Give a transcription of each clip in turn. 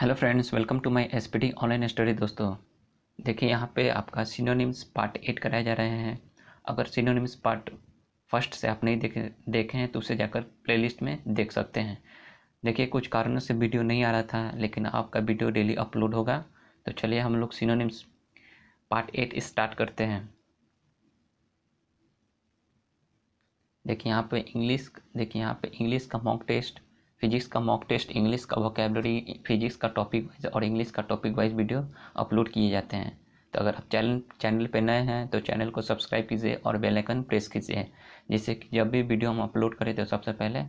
hello friends welcome to my SPD online study दोस्तों देखिए यहाँ पे आपका सिनोनिम्स पार्ट एट कराए जा रहे हैं अगर सिनोनिम्स पार्ट फर्स्ट से आप नहीं देखे देखे हैं तो उसे जाकर प्लेलिस्ट में देख सकते हैं देखिए कुछ कारणों से वीडियो नहीं आ रहा था लेकिन आपका वीडियो डेली अपलोड होगा तो चलिए हम लोग सिनोनिम्स पार्ट एट स्टार्ट करते हैं देखिए यहाँ पे इंग्लिश देखिए यहाँ पे इंग्लिश का मॉक टेस्ट फिजिक्स का मॉक टेस्ट इंग्लिश का वोकेबलरी फिजिक्स का टॉपिक वाइज और इंग्लिश का टॉपिक वाइज वीडियो अपलोड किए जाते हैं तो अगर आप चैनल चैनल पर नए हैं तो चैनल को सब्सक्राइब कीजिए और बेल आइकन प्रेस कीजिए जिससे कि जब भी वीडियो हम अपलोड करें तो सबसे पहले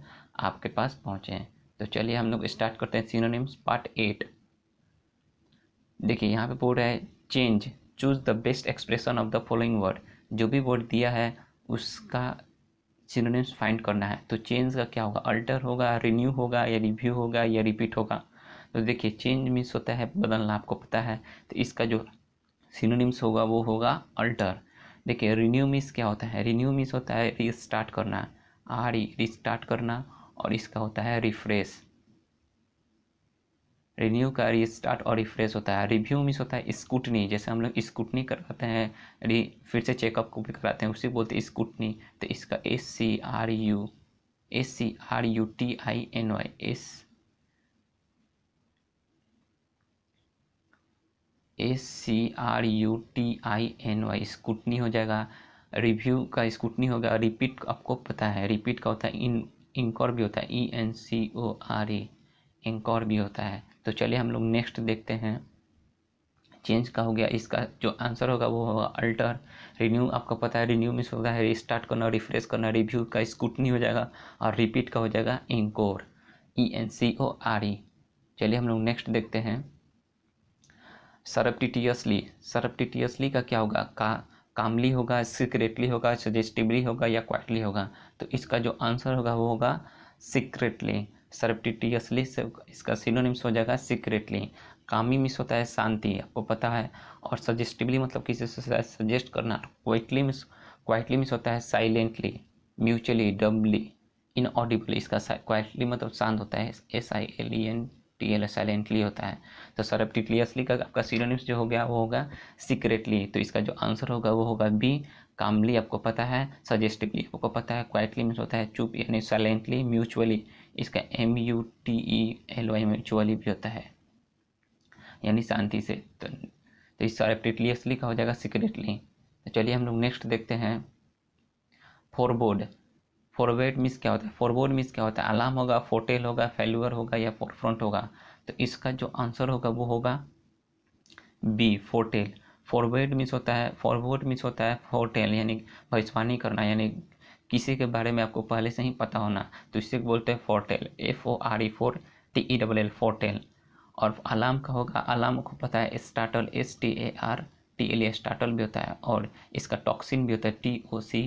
आपके पास पहुँचें तो चलिए हम लोग स्टार्ट करते हैं सीनोनिम्स पार्ट एट देखिए यहाँ पे बोर्ड है change choose the best expression of the following word जो भी वर्ड दिया है उसका सिनोनिम्स फाइंड करना है तो चेंज का क्या होगा अल्टर होगा रिन्यू होगा या रिव्यू होगा या रिपीट होगा तो देखिए चेंज मीन्स होता है बदलना आपको पता है तो इसका जो सिनोनिम्स होगा वो होगा अल्टर देखिए रिन्यू मीन्स क्या होता है रिन्यू मीन्स होता है रिस्टार्ट करना आर ई रिस्टार्ट करना और इसका होता है रिफ्रेश रिन्यू का रिस्टार्ट और रिफ्रेश होता है रिव्यू मिस होता है स्कूटनी जैसे हम लोग स्कूटनी करवाते हैं री फिर से चेकअप को भी कराते हैं उसी बोलते हैं स्कूटनी तो इसका S C R U S C R U T I N Y S S C R U T I N Y scrutiny हो जाएगा रिव्यू का स्कूटनी होगा रिपीट आपको पता है रिपीट का होता है इन इंकॉर भी होता है E N C O R A इंकॉर भी होता है तो चलिए हम लोग नेक्स्ट देखते हैं चेंज का हो गया इसका जो आंसर होगा वो होगा अल्टर रिन्यू आपको पता है रिन्यू मिस होता है रिस्टार्ट करना रिफ्रेश करना रिव्यू का स्कूटनी हो जाएगा और रिपीट का हो जाएगा इंकोर ई एन सी ओ आर ई चलिए हम लोग नेक्स्ट देखते हैं सरप्टिटियसली सरप्टिटियसली का क्या होगा का कामली होगा सीक्रेटली होगा सजेस्टिवली होगा या क्वाइटली होगा तो इसका जो आंसर होगा वो होगा सीक्रेटली सरप्टिटियसली से इसका सिनोनिम्स हो जाएगा सीक्रेटली कामी मिस होता है शांति आपको पता है और सजेस्टिवली मतलब किसी से सजेस्ट करना क्वाइटली मिस क्वाइटली मिस होता है साइलेंटली म्यूचुअली डबली इन ऑडिबली इसका क्वाइटली मतलब शांत होता है S I L E N T L silently होता है तो सरप्टिटियसली का आपका सीरोनिम्स जो हो गया वो होगा सीक्रेटली तो इसका जो आंसर होगा वो होगा बी कामली आपको पता है सजेस्टिवली आपको पता है क्वाइटली मिस होता है चुप यानी साइलेंटली म्यूचुअली इसका M U T E L Y mutually भी होता है यानी शांति से तो, तो इस सारेप्टिटलियसली का हो जाएगा सीक्रेटली तो चलिए हम लोग नेक्स्ट देखते हैं फोरबोर्ड फॉरवर्ड मिस क्या होता है फॉरवर्ड मिस क्या होता है अलार्म होगा फोटेल होगा फेलुअर होगा या फोरफ्रंट होगा तो इसका जो आंसर होगा वो होगा बी फोटेल फॉरवर्ड मिस होता है फॉरवर्ड मिस होता है फोटेल यानी भविष्यवाणी करना यानी किसी के बारे में आपको पहले से ही पता होना तो इसे बोलते हैं foretell F O R E e e fore T E double L foretell और अलार्म का होगा अलार्म को पता है startle S T A R T L startle भी होता है और इसका टॉक्सिन भी होता है T O C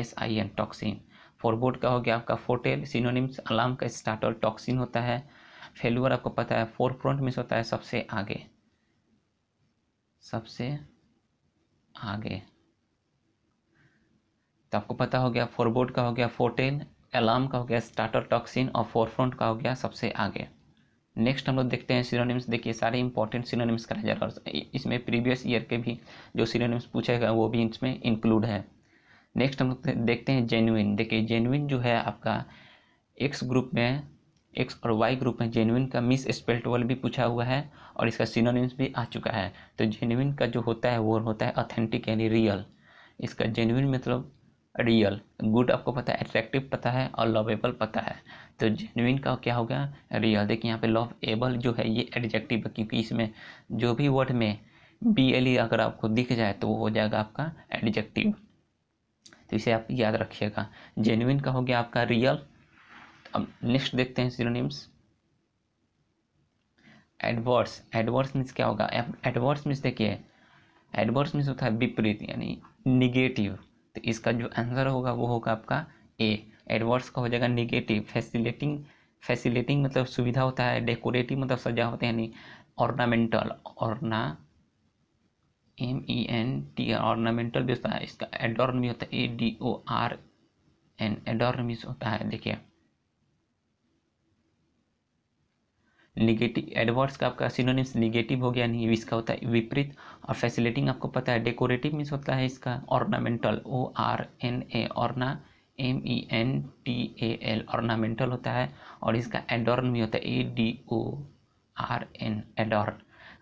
S I N tocsin forebode का हो गया आपका फोरटेल सिनोनिम्स अलार्म का स्टार्टल टॉक्सिन होता है फेलुअर आपको पता है फोर फ्रंट मीन्स होता है सबसे आगे सबसे आगे तो आपको पता हो गया फोरबोर्ड का हो गया फोटेन अलार्म का हो गया स्टार्टर टॉक्सिन और फोरफ्रंट का हो गया सबसे आगे नेक्स्ट हम लोग देखते हैं सिनोनिम्स देखिए सारे इंपॉर्टेंट सिनोनिम्स कराए जा रहा है इसमें प्रीवियस ईयर के भी जो सिनोनिम्स पूछे गए वो भी इसमें इंक्लूड है नेक्स्ट हम लोग देखते हैं जेनुइन देखिए जेनुइन जो है आपका एक्स ग्रुप में एक्स और वाई ग्रुप में जेनुइन का मिस स्पेल्ट वर्ड भी पूछा हुआ है और इसका सिनोनिम्स भी आ चुका है तो जेनुइन का जो होता है वो होता है ऑथेंटिक यानी रियल इसका जेनुइन मतलब रियल गुड आपको पता है अट्रैक्टिव पता है और लवेबल पता है तो जेनविन का क्या हो गया रियल देखिए यहाँ पे लव एबल जो है ये एडजेक्टिव है क्योंकि इसमें जो भी वर्ड में बी एल ई अगर आपको दिख जाए तो वो हो जाएगा आपका एडजेक्टिव तो इसे आप याद रखिएगा जेनविन का हो गया आपका रियल अब नेक्स्ट देखते हैं सिरोनिम्स एडवर्स एडवर्स मीन्स क्या होगा एडवर्स मीन्स देखिए एडवर्स मीन्स होता है विपरीत यानी निगेटिव तो इसका जो आंसर होगा वो होगा आपका ए एडवर्ड्स का हो जाएगा निगेटिव फैसिलेटिंग फैसिलेटिंग मतलब सुविधा होता है डेकोरेटिव मतलब सजा होते हैं यानी ornamental orna M E N T ornamental भी होता है इसका एडोर्न भी होता है A D O R N adorn भी होता है देखिए निगेटिव एडवर्ड्स का आपका सिनोनिम्स निगेटिव हो गया नहीं इसका होता है विपरीत और फैसिलेटिंग आपको पता है डेकोरेटिव मीन्स होता है इसका ornamental O R N A orna M E N T A L ornamental होता है और इसका एडोर्न भी होता है A D O R N adorn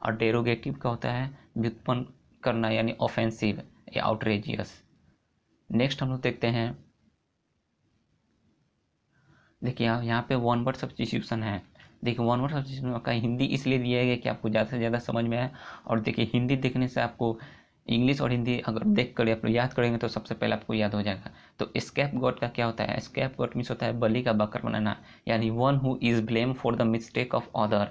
और डेरोगेटिव का होता है व्युत्पन्न करना यानी ऑफेंसिव या आउटरेजियस नेक्स्ट हम लोग देखते हैं देखिए यहाँ पे वन वर्ड सब्सटीट्यूशन है देखिए वन वर्ड सब्सटीट्यूशन का हिंदी इसलिए दिया गया कि आपको ज़्यादा से ज़्यादा समझ में आए और देखिए हिंदी देखने से आपको इंग्लिश और हिंदी अगर देख कर आप याद करेंगे तो सबसे पहले आपको याद हो जाएगा तो स्कैप गॉड का क्या होता है स्केप गॉड मीन्स होता है बलि का बकर बनाना यानी one who is blame for the mistake of other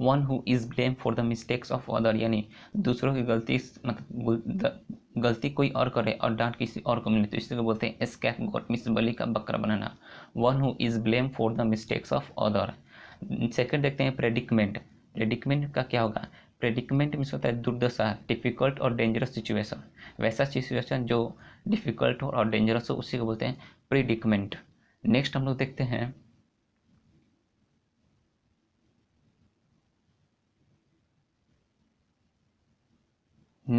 one who is blame for the mistakes of other यानी दूसरों की गलती मतलब गलती कोई और करे और डांट किसी और को मिले तो इसलिए बोलते हैं स्कैप गॉड मीन्स बलि का बकर बनाना one who is blame for the mistakes of other second देखते हैं प्रेडिकमेंट प्रेडिकमेंट का क्या होगा प्रेडिकमेंट मीन्स होता है दुर्दशा डिफिकल्ट और डेंजरस सिचुएशन वैसा सिचुएशन जो डिफिकल्ट हो और डेंजरस हो उसी को बोलते हैं प्रेडिकमेंट नेक्स्ट हम लोग देखते हैं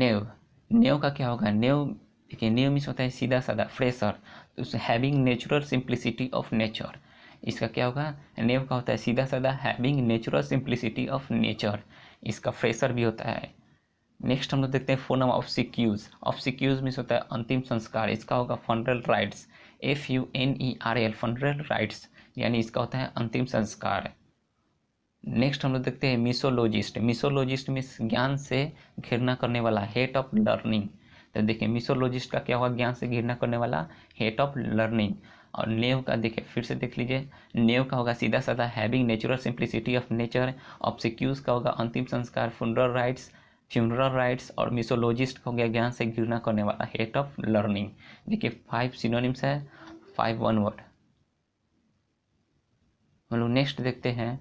नेव नेव का क्या होगा नेव देखिए नेव मीन्स होता है सीधा साधा फ्रेशर तो having natural simplicity of nature इसका क्या होगा नेव का होता है सीधा साधा having natural simplicity of nature इसका फ्रेशर भी होता है नेक्स्ट हम लोग देखते हैं फोनम obsequies obsequies means होता है अंतिम संस्कार इसका होगा funeral rites F U N E R L funeral rites यानी इसका होता है अंतिम संस्कार नेक्स्ट हम लोग देखते हैं मिसोलॉजिस्ट मिसोलॉजिस्ट मीन्स ज्ञान से घिरना करने वाला हेट ऑफ लर्निंग तो देखिए मिसोलॉजिस्ट का क्या होगा ज्ञान से घिरना करने वाला हेट ऑफ लर्निंग और नेव का देखिए फिर से देख लीजिए नेव का होगा सीधा साधा having natural simplicity of nature obsequies का होगा अंतिम संस्कार फुनरल राइट्स फ्यूनरल राइट्स और मिसोलॉजिस्ट का हो गया ज्ञान से घृणा करने वाला हेट ऑफ लर्निंग देखिए फाइव सिनोनिम्स है फाइव वन वर्ड हम लोग नेक्स्ट देखते हैं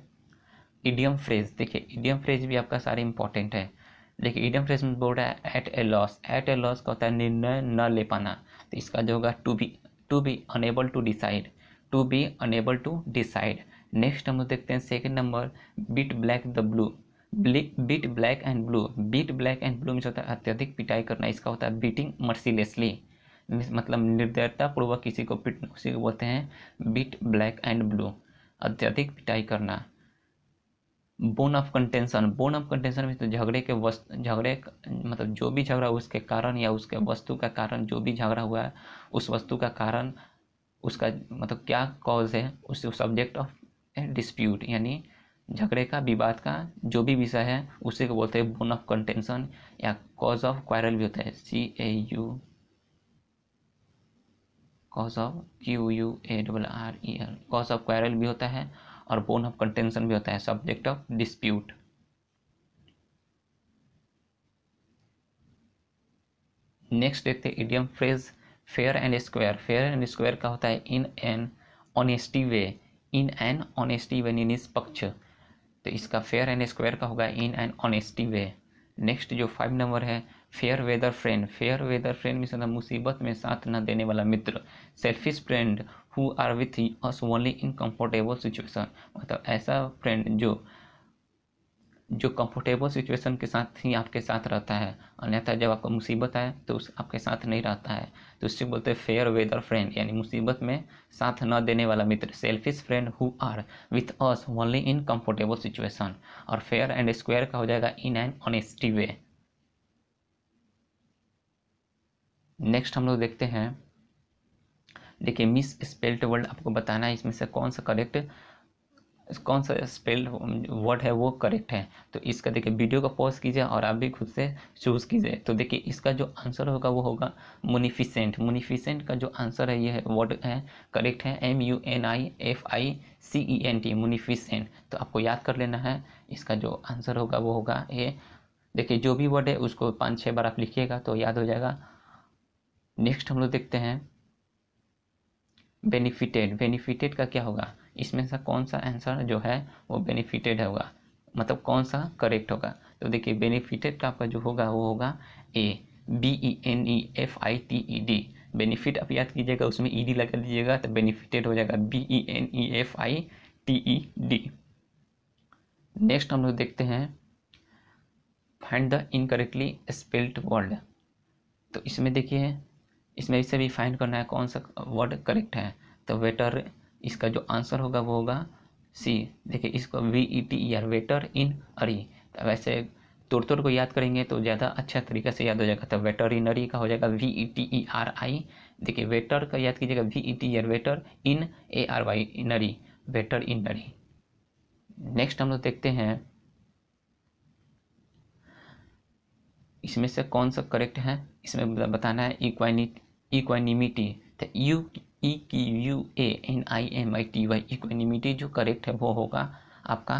इडियम फ्रेज देखिए इडियम फ्रेज भी आपका सारे इंपॉर्टेंट है देखिए इडियम फ्रेज में बोल रहा है at a loss at a loss का होता है निर्णय न ले पाना तो इसका जो होगा to be to be unable to decide to be unable to decide next हम लोग देखते हैं second number beat black the blue beat black and blue beat black and blue में होता है अत्यधिक पिटाई करना इसका होता है बीटिंग मर्सीलेसली मतलब निर्दयतापूर्वक किसी को पिट उसी को बोलते हैं बीट ब्लैक एंड ब्लू अत्यधिक पिटाई करना bone of contention bone of contention में तो झगड़े के वस्तु झगड़े मतलब जो भी झगड़ा उसके कारण या उसके वस्तु का कारण जो भी झगड़ा हुआ है उस वस्तु का कारण उसका मतलब क्या कॉज है उस सब्जेक्ट ऑफ डिस्प्यूट यानी झगड़े का विवाद का जो भी विषय है उसी को बोलते हैं बोन ऑफ कंटेंशन या कॉज ऑफ क्वायरल भी होता है C A U cause of Q U A double R E L cause of quarrel भी होता है और बोन ऑफ कंटेंशन भी होता है सब्जेक्ट ऑफ डिस्प्यूट नेक्स्ट देखते हैं idiom phrase fair and square fair and square का होता है in an honesty way in an honesty way निष्पक्ष तो इसका फेयर एंड स्क्वायर का होगा in an honesty way next जो फाइव नंबर है fair weather friend fair weather friend में मुसीबत में साथ न देने वाला मित्र selfish friend who are with us only in comfortable situation मतलब ऐसा फ्रेंड जो जो कंफर्टेबल सिचुएशन के साथ ही आपके साथ रहता है अन्यथा जब आपको मुसीबत आए तो उस आपके साथ नहीं रहता है तो उससे बोलते हैं फेयर वेदर फ्रेंड यानी मुसीबत में साथ न देने वाला मित्र selfish friend who are with us only in comfortable situation और फेयर एंड स्क्वायर का हो जाएगा in an honesty way next हम लोग देखते हैं देखिए मिस स्पेल्ड वर्ड आपको बताना है इसमें से कौन सा करेक्ट कौन सा स्पेल्ड वर्ड है वो करेक्ट है तो इसका देखिए वीडियो का पॉज कीजिए और आप भी खुद से चूज़ कीजिए तो देखिए इसका जो आंसर होगा वो होगा मुनिफिसेंट मुनिफिसेंट का जो आंसर है ये वर्ड है करेक्ट है M U N I F I C E N T munificent तो आपको याद कर लेना है इसका जो आंसर होगा वो होगा ये देखिए जो भी वर्ड है उसको पाँच छः बार आप लिखिएगा तो याद हो जाएगा नेक्स्ट हम लोग देखते हैं बेनिफिटेड बेनिफिटेड का क्या होगा इसमें से कौन सा आंसर जो है वो बेनिफिटेड होगा मतलब कौन सा करेक्ट होगा तो देखिए बेनिफिटेड का आपका जो होगा वो होगा A B E N E F I T E D benefit आप याद कीजिएगा उसमें ई e डी लगा दीजिएगा तो बेनिफिटेड हो जाएगा B E N E F I T E D next हम लोग देखते हैं find the incorrectly spelled word तो इसमें देखिए इसमें इसे भी फाइंड करना है कौन सा वर्ड करेक्ट है तो वेटर इसका जो आंसर होगा वो होगा सी देखिए इसको V E T E R veterinary तो वैसे तोड़ तोड़ को याद करेंगे तो ज़्यादा अच्छा तरीके से याद हो जाएगा तो वेटर अरी का हो जाएगा V E T E R I देखिए वेटर का याद कीजिएगा V E T R veterinary A R Y अरी वेटर इन नरी नेक्स्ट हम लोग देखते हैं इसमें से कौन सा करेक्ट है इसमें बताना है इक्वाइनिट इक्वानिमिटी तो U E e Q U A N I M I T Y equanimity जो करेक्ट है वो होगा आपका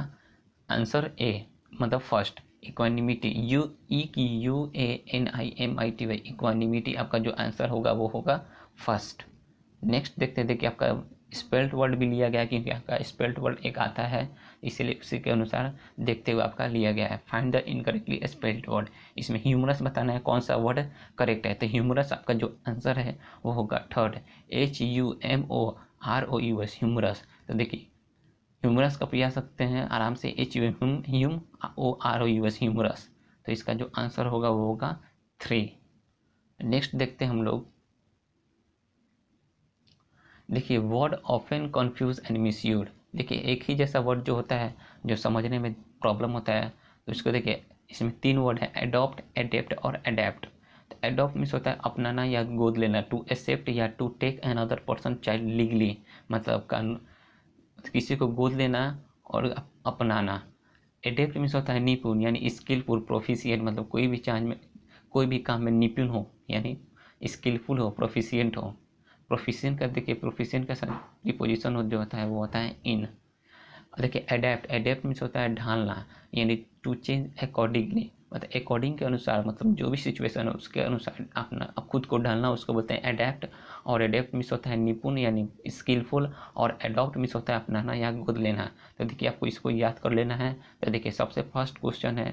आंसर ए मतलब first equanimity U E Q U A N I M I T Y equanimity आपका जो answer होगा वो होगा फर्स्ट नेक्स्ट देखते देखिए आपका स्पेल्ट वर्ड भी लिया गया क्योंकि आपका स्पेल्ट वर्ड एक आता है इसीलिए उसी के अनुसार देखते हुए आपका लिया गया है find the incorrectly spelt word इसमें ह्यूमरस बताना है कौन सा वर्ड करेक्ट है तो ह्यूमरस आपका जो आंसर है वो होगा third H U M O R O U S humorous तो देखिए ह्यूमरस का पी आ सकते हैं आराम से H U M hum O R O U S humorous तो इसका जो आंसर होगा वो होगा थ्री नेक्स्ट देखते हैं हम लोग देखिए word often confuse and miss देखिए एक ही जैसा वर्ड जो होता है जो समझने में प्रॉब्लम होता है तो इसको देखिए इसमें तीन वर्ड है एडॉप्ट एडेप्ट और एडेप्ट तो एडॉप्ट होता है अपनाना या गोद लेना टू एक्सेप्ट या to take another person child legally मतलब कानून किसी को गोद लेना और अपनाना एडेप्ट मीन्स होता है निपुण यानी स्किलफुल प्रोफिशियंट मतलब कोई भी चाँज में कोई भी काम में निपुण हो यानी स्किलफुल हो प्रोफिशियंट हो प्रोफिशियन का देखिए प्रोफिशियन का सर प्रीपोजिशन जो होता है वो होता है इन और देखिए अडेप्ट अडेप्ट मीन्स होता है ढालना यानी टू चेंज अकॉर्डिंगली मतलब अकॉर्डिंग के अनुसार मतलब जो भी सिचुएशन है उसके अनुसार अपना खुद को ढालना उसको बोलते हैं अडेप्ट और अडेप्ट मीन्स होता है निपुण यानी स्किलफुल और एडॉप्ट मीन्स होता है अपनाना या गोद लेना तो देखिए आपको इसको याद कर लेना है तो देखिए सबसे फर्स्ट क्वेश्चन है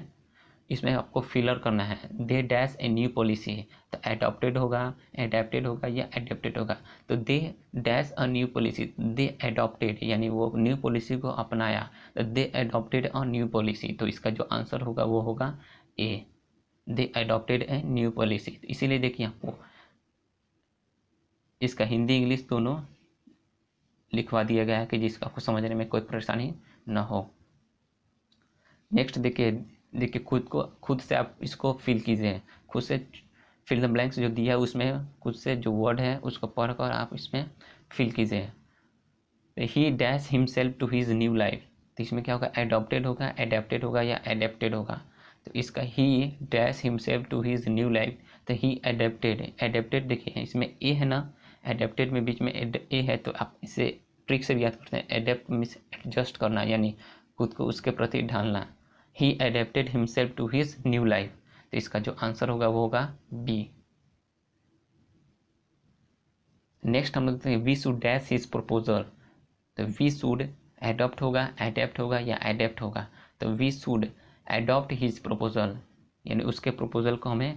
इसमें आपको फिलर करना है they dash a new policy तो एडॉप्टेड होगा एडेप्टेड होगा या एडेप्टेड होगा तो they dash a new policy they adopted यानी वो न्यू पॉलिसी को अपनाया तो they adopted a new policy तो इसका जो आंसर होगा वो होगा A they adopted a new policy इसीलिए देखिए आपको इसका हिंदी इंग्लिश दोनों लिखवा दिया गया है कि जिसका आपको समझने में कोई परेशानी ना हो नेक्स्ट देखिए देखिए खुद को खुद से आप इसको फिल कीजिए खुद से फिल द ब्लैंक्स जो दिया है उसमें खुद से जो वर्ड है उसको पढ़कर आप इसमें फिल कीजिए he dash himself to his new life तो इसमें क्या होगा एडोप्टेड होगा एडेप्टेड होगा या एडेप्टेड होगा तो इसका he dash himself to his new life तो ही एडेप्टेड एडेप्टेड देखिए इसमें ए है ना एडेप्टेड में बीच में ए है तो आप इसे ट्रिक से भी याद करते हैं एडेप्ट मीन्स एडजस्ट करना यानी खुद को उसके प्रति ढालना he adapted himself to his new life तो इसका जो आंसर होगा वो होगा बी नेक्स्ट हम लोग देखते हैं we should dash his proposal तो वी शुड एडॉप्ट होगा एडेप्ट होगा या एडेप्ट होगा तो we should adopt his proposal यानी उसके प्रपोजल को हमें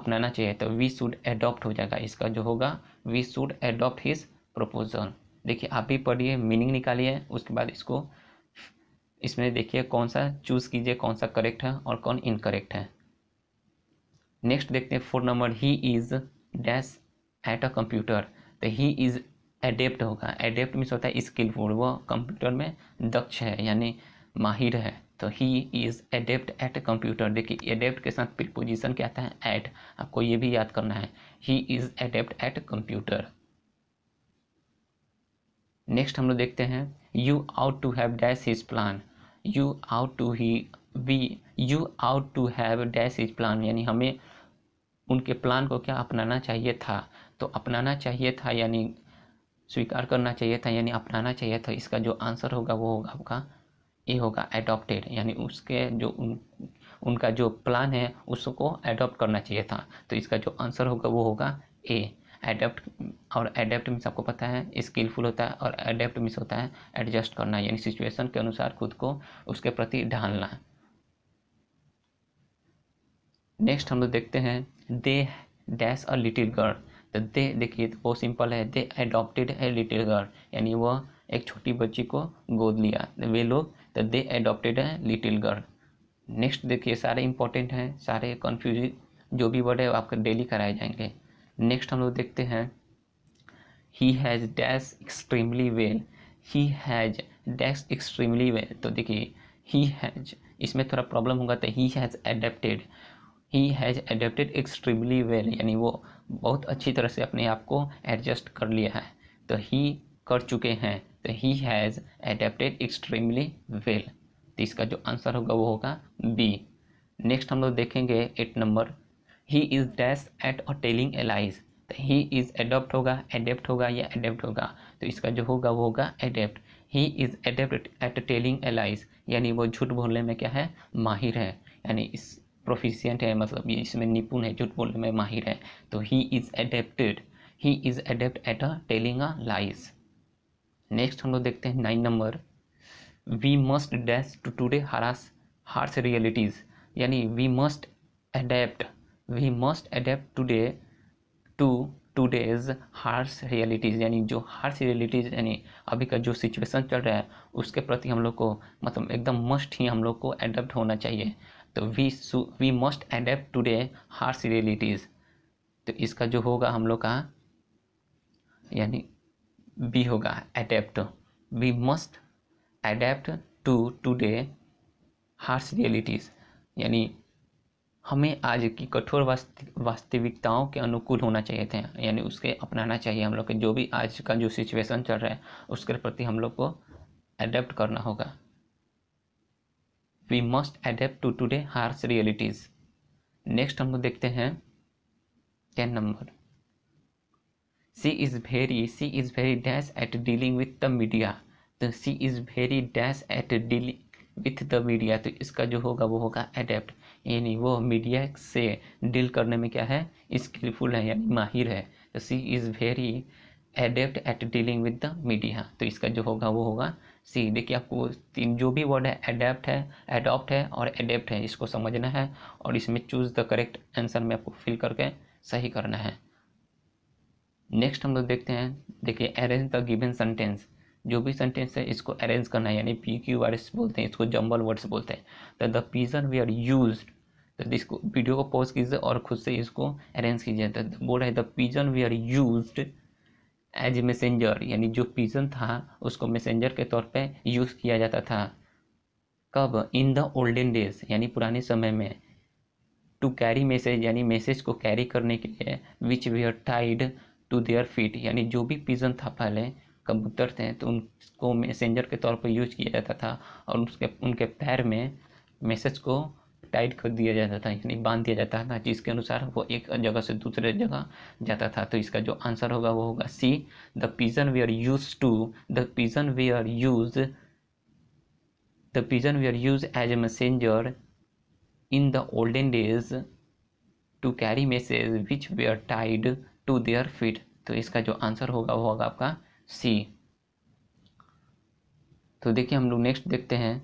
अपनाना चाहिए तो वी शुड एडॉप्ट हो जाएगा इसका जो होगा we should adopt his proposal देखिए आप भी पढ़िए मीनिंग निकालिए उसके बाद इसको इसमें देखिए कौन सा चूज़ कीजिए कौन सा करेक्ट है और कौन इनकरेक्ट है नेक्स्ट देखते हैं four number he is dash at a computer तो ही इज़ एडेप्ट होगा एडेप्ट मीन्स होता है स्किलफुल वो कंप्यूटर में दक्ष है यानी माहिर है तो he is adept at computer देखिए एडेप्ट के साथ प्रिपोजिशन क्या आता है एट आपको ये भी याद करना है he is adept at computer next हम लोग देखते हैं you ought to have dash his plan you ought to he we you ought to have dash is plan यानी हमें उनके प्लान को क्या अपनाना चाहिए था तो अपनाना चाहिए था यानी स्वीकार करना चाहिए था यानी अपनाना चाहिए था इसका जो आंसर होगा वो होगा आपका ये होगा एडॉप्टेड यानी उसके जो उन उनका जो प्लान है उसको एडॉप्ट करना चाहिए था तो इसका जो आंसर होगा वो होगा ए एडेप्ट और एडेप्ट मीन्स आपको पता है स्किलफुल होता है और एडेप्ट मीन्स होता है एडजस्ट करना यानी सिचुएशन के अनुसार खुद को उसके प्रति ढालना नेक्स्ट हम लोग देखते हैं they dash a little girl तो दे देखिए तो बहुत सिंपल है दे एडोप्टेड है लिटिल गर्ल यानी वह एक छोटी बच्ची को गोद लिया वे लोग तो they adopted a little girl next देखिए सारे इंपॉर्टेंट हैं सारे कन्फ्यूज जो भी वर्ड है वो आपके डेली कराए जाएंगे नेक्स्ट हम लोग देखते हैं he has dash extremely well he has dash extremely well तो देखिए ही हैज़ इसमें थोड़ा प्रॉब्लम होगा तो he has adapted he has adapted extremely well यानी वो बहुत अच्छी तरह से अपने आप को एडजस्ट कर लिया है तो ही कर चुके हैं तो he has adapted extremely well तो इसका जो आंसर होगा वो होगा बी नेक्स्ट हम लोग देखेंगे eight number he is dash at और टेलिंग एलाइज तो ही इज़ एडप्ट होगा एडेप्ट होगा या एडेप्ट होगा तो इसका जो होगा वो होगा adept he is adept at telling a lies यानी वो झूठ बोलने में क्या है माहिर है यानी इस प्रोफिशियंट है मतलब ये इसमें निपुण है झूठ बोलने में माहिर है तो he is adapted he is adept at a telling a lies next हम लोग देखते हैं nine number we must dash to today harsh harsh realities यानी we must adapt we must adapt today to days harsh realities यानी जो horse realities यानी अभी का जो सिचुएशन चल रहा है उसके प्रति हम लोग को मतलब एकदम मस्ट ही हम लोग को अडेप्ट होना चाहिए तो we we must adapt today harsh realities तो इसका जो होगा हम लोग का यानी बी होगा adapt we must adapt to today harsh realities यानी हमें आज की कठोर वास्तविकताओं के अनुकूल होना चाहिए थे यानी उसके अपनाना चाहिए हम लोग के जो भी आज का जो सिचुएशन चल रहा है उसके प्रति हम लोग को एडेप्ट करना होगा we must adapt to today harsh realities next हम लोग देखते हैं ten number she is very she is very dash at dealing with the media तो she is very dash at dealing with the media तो इसका जो होगा वो होगा एडेप्ट यानी वो मीडिया से डील करने में क्या है स्किलफुल है यानी माहिर है तो she is very adept at dealing with the media तो इसका जो होगा वो होगा सी देखिए आपको तीन जो भी वर्ड है एडेप्ट है एडॉप्ट है और एडेप्ट है इसको समझना है और इसमें चूज़ द करेक्ट आंसर में आपको फिल करके सही करना है नेक्स्ट हम लोग देखते हैं देखिए अरेंज द गिवन सेंटेंस जो भी सेंटेंस है इसको अरेंज करना है यानी पी क्यू आर एस बोलते हैं इसको जम्बल वर्ड्स बोलते हैं the pigeon we are use तो इसको वीडियो को पॉज कीजिए और खुद से इसको अरेंज कीजिए तो बोल रहे है the pigeon we are use as a messenger यानी जो पीजन था उसको मैसेंजर के तौर पे यूज़ किया जाता था कब इन द ओल्डन डेज यानी पुराने समय में टू कैरी मैसेज यानी मैसेज को कैरी करने के लिए which we are tied to their feet यानी जो भी पीजन था पहले कबूतर थे तो उनको मैसेंजर के तौर पर यूज किया जाता था और उसके उनके पैर में मैसेज को टाइट कर दिया जाता था यानी बांध दिया जाता था जिसके अनुसार वो एक जगह से दूसरे जगह जाता था तो इसका जो आंसर होगा वो होगा C the pigeon we are use to the pigeon we are use the pigeon we are use as a messenger in the olden days to carry message which we are tied to their feet तो इसका जो answer होगा वो होगा आपका सी तो देखिए हम लोग नेक्स्ट देखते हैं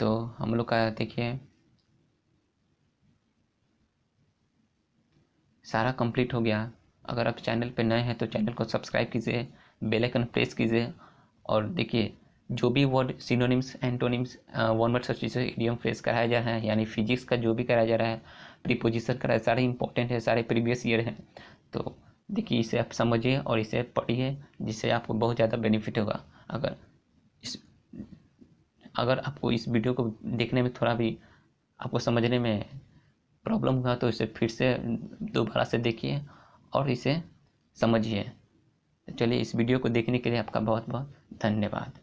तो हम लोग का देखिए सारा कंप्लीट हो गया अगर आप चैनल पर नए हैं तो चैनल को सब्सक्राइब कीजिए बेल आइकन प्रेस कीजिए और देखिए जो भी word synonyms antonyms one word substitution idiom phrase कराया जा रहा है यानी फिजिक्स का जो भी कराया जा रहा है प्रीपोजिशन कराया सारे इंपॉर्टेंट है सारे प्रीवियस ईयर हैं तो देखिए इसे आप समझिए और इसे पढ़िए जिससे आपको बहुत ज़्यादा बेनिफिट होगा अगर इस अगर आपको इस वीडियो को देखने में थोड़ा भी आपको समझने में प्रॉब्लम हुआ तो इसे फिर से दोबारा से देखिए और इसे समझिए तो चलिए इस वीडियो को देखने के लिए आपका बहुत बहुत धन्यवाद